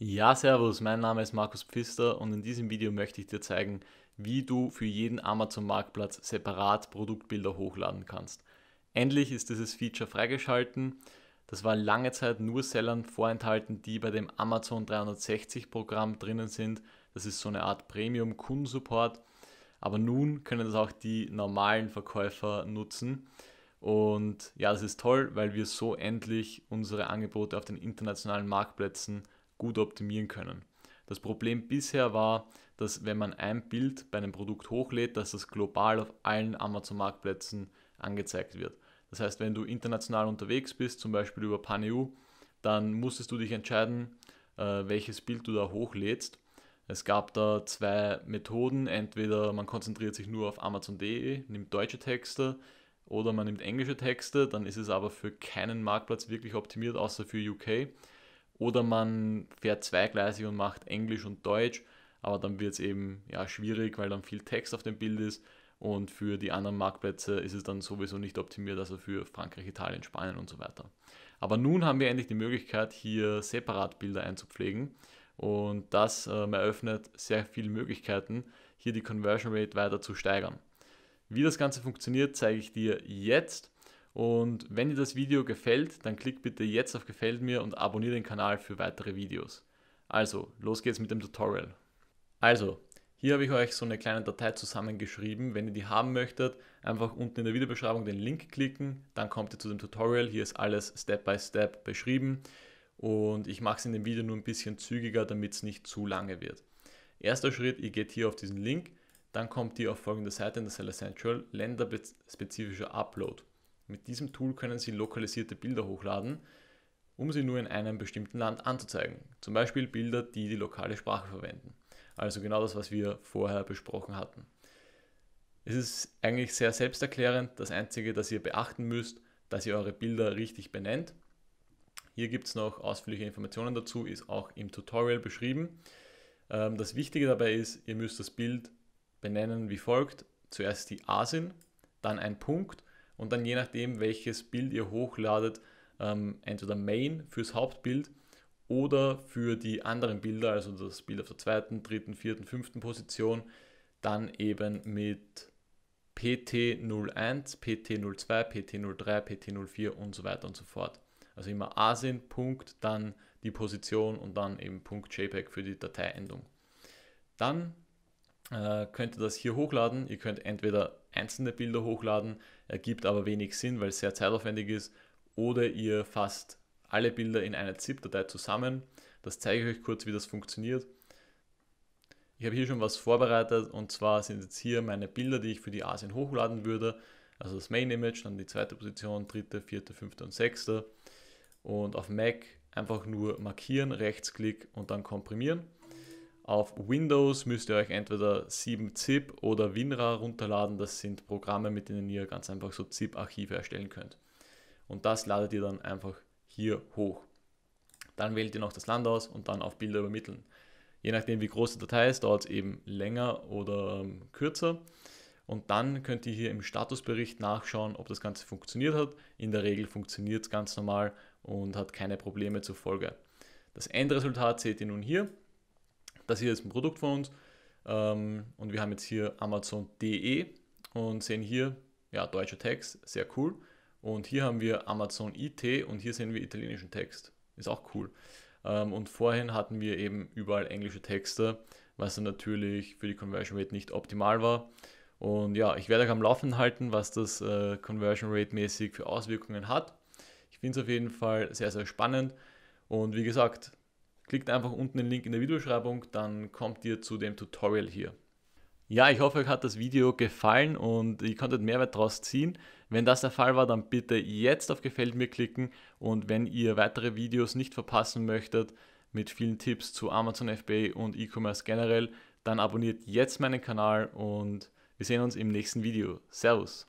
Ja, servus, mein Name ist Markus Pfister und in diesem Video möchte ich dir zeigen, wie du für jeden Amazon Marktplatz separat Produktbilder hochladen kannst. Endlich ist dieses Feature freigeschalten. Das war lange Zeit nur Sellern vorenthalten, die bei dem Amazon 360 Programm drinnen sind. Das ist so eine Art Premium Kundensupport. Aber nun können das auch die normalen Verkäufer nutzen. Und ja, das ist toll, weil wir so endlich unsere Angebote auf den internationalen Marktplätzen gut optimieren können. Das Problem bisher war, dass wenn man ein Bild bei einem Produkt hochlädt, dass das global auf allen Amazon-Marktplätzen angezeigt wird. Das heißt, wenn du international unterwegs bist, zum Beispiel über PanEU, dann musstest du dich entscheiden, äh, welches Bild du da hochlädst. Es gab da zwei Methoden. Entweder man konzentriert sich nur auf Amazon.de, nimmt deutsche Texte oder man nimmt englische Texte. Dann ist es aber für keinen Marktplatz wirklich optimiert, außer für UK. Oder man fährt zweigleisig und macht Englisch und Deutsch, aber dann wird es eben ja, schwierig, weil dann viel Text auf dem Bild ist. Und für die anderen Marktplätze ist es dann sowieso nicht optimiert, also für Frankreich, Italien, Spanien und so weiter. Aber nun haben wir endlich die Möglichkeit, hier separat Bilder einzupflegen. Und das ähm, eröffnet sehr viele Möglichkeiten, hier die Conversion Rate weiter zu steigern. Wie das Ganze funktioniert, zeige ich dir jetzt. Und wenn dir das Video gefällt, dann klick bitte jetzt auf Gefällt mir und abonniere den Kanal für weitere Videos. Also, los geht's mit dem Tutorial. Also, hier habe ich euch so eine kleine Datei zusammengeschrieben. Wenn ihr die haben möchtet, einfach unten in der Videobeschreibung den Link klicken, dann kommt ihr zu dem Tutorial. Hier ist alles Step by Step beschrieben und ich mache es in dem Video nur ein bisschen zügiger, damit es nicht zu lange wird. Erster Schritt, ihr geht hier auf diesen Link, dann kommt ihr auf folgende Seite in der Seller Central, länderspezifischer Upload. Mit diesem Tool können Sie lokalisierte Bilder hochladen, um sie nur in einem bestimmten Land anzuzeigen. Zum Beispiel Bilder, die die lokale Sprache verwenden. Also genau das, was wir vorher besprochen hatten. Es ist eigentlich sehr selbsterklärend. Das Einzige, das ihr beachten müsst, dass ihr eure Bilder richtig benennt. Hier gibt es noch ausführliche Informationen dazu, ist auch im Tutorial beschrieben. Ähm, das Wichtige dabei ist, ihr müsst das Bild benennen wie folgt. Zuerst die Asin, dann ein Punkt und dann je nachdem, welches Bild ihr hochladet, ähm, entweder Main fürs Hauptbild oder für die anderen Bilder, also das Bild auf der zweiten, dritten, vierten, fünften Position, dann eben mit PT01, PT02, PT03, PT04 und so weiter und so fort. Also immer Asin, Punkt, dann die Position und dann eben Punkt JPEG für die Dateiendung. Dann äh, könnt ihr das hier hochladen. Ihr könnt entweder einzelne Bilder hochladen, ergibt aber wenig Sinn, weil es sehr zeitaufwendig ist, oder ihr fasst alle Bilder in einer ZIP-Datei zusammen. Das zeige ich euch kurz, wie das funktioniert. Ich habe hier schon was vorbereitet und zwar sind jetzt hier meine Bilder, die ich für die Asien hochladen würde. Also das Main Image, dann die zweite Position, dritte, vierte, fünfte und sechste. Und auf Mac einfach nur markieren, Rechtsklick und dann komprimieren. Auf Windows müsst ihr euch entweder 7zip oder WinRAR runterladen. Das sind Programme, mit denen ihr ganz einfach so ZIP-Archive erstellen könnt. Und das ladet ihr dann einfach hier hoch. Dann wählt ihr noch das Land aus und dann auf Bilder übermitteln. Je nachdem, wie groß die Datei ist, dauert es eben länger oder ähm, kürzer. Und dann könnt ihr hier im Statusbericht nachschauen, ob das Ganze funktioniert hat. In der Regel funktioniert es ganz normal und hat keine Probleme zur Folge. Das Endresultat seht ihr nun hier das hier ist ein Produkt von uns ähm, und wir haben jetzt hier Amazon.de und sehen hier, ja, deutscher Text, sehr cool. Und hier haben wir Amazon IT und hier sehen wir italienischen Text. Ist auch cool. Ähm, und vorhin hatten wir eben überall englische Texte, was dann natürlich für die Conversion Rate nicht optimal war. Und ja, ich werde euch am Laufen halten, was das äh, Conversion Rate mäßig für Auswirkungen hat. Ich finde es auf jeden Fall sehr, sehr spannend. Und wie gesagt, Klickt einfach unten den Link in der Videobeschreibung, dann kommt ihr zu dem Tutorial hier. Ja, ich hoffe, euch hat das Video gefallen und ihr konntet Mehrwert daraus ziehen. Wenn das der Fall war, dann bitte jetzt auf Gefällt mir klicken und wenn ihr weitere Videos nicht verpassen möchtet mit vielen Tipps zu Amazon FBA und E-Commerce generell, dann abonniert jetzt meinen Kanal und wir sehen uns im nächsten Video. Servus!